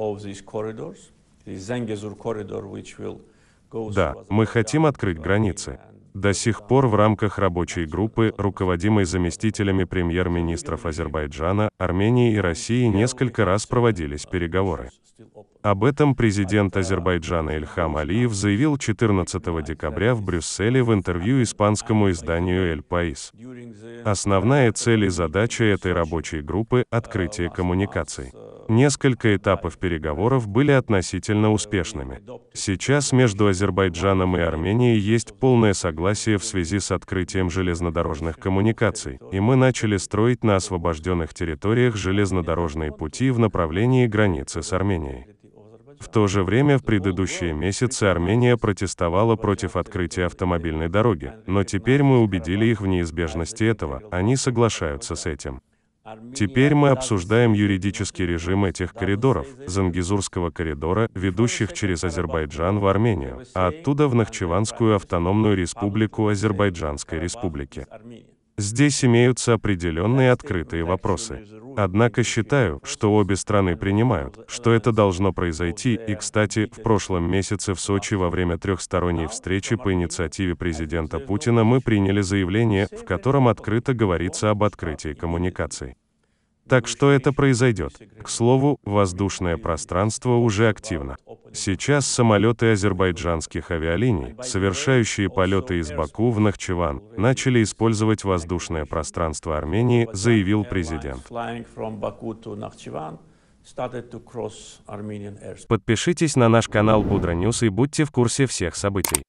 of these corridors, the Zengezur corridor, which will да, мы хотим открыть границы. До сих пор в рамках рабочей группы, руководимой заместителями премьер-министров Азербайджана, Армении и России несколько раз проводились переговоры. Об этом президент Азербайджана Ильхам Алиев заявил 14 декабря в Брюсселе в интервью испанскому изданию «Эль Паис». Основная цель и задача этой рабочей группы — открытие коммуникаций. Несколько этапов переговоров были относительно успешными. Сейчас между Азербайджаном и Арменией есть полное согласие в связи с открытием железнодорожных коммуникаций, и мы начали строить на освобожденных территориях железнодорожные пути в направлении границы с Арменией. В то же время в предыдущие месяцы Армения протестовала против открытия автомобильной дороги, но теперь мы убедили их в неизбежности этого, они соглашаются с этим. Теперь мы обсуждаем юридический режим этих коридоров, Зангизурского коридора, ведущих через Азербайджан в Армению, а оттуда в Нахчеванскую автономную республику Азербайджанской республики. Здесь имеются определенные открытые вопросы. Однако считаю, что обе страны принимают, что это должно произойти, и, кстати, в прошлом месяце в Сочи во время трехсторонней встречи по инициативе президента Путина мы приняли заявление, в котором открыто говорится об открытии коммуникаций. Так что это произойдет. К слову, воздушное пространство уже активно. Сейчас самолеты азербайджанских авиалиний, совершающие полеты из Баку в Нахчеван, начали использовать воздушное пространство Армении, заявил президент. Подпишитесь на наш канал Будра Ньюс и будьте в курсе всех событий.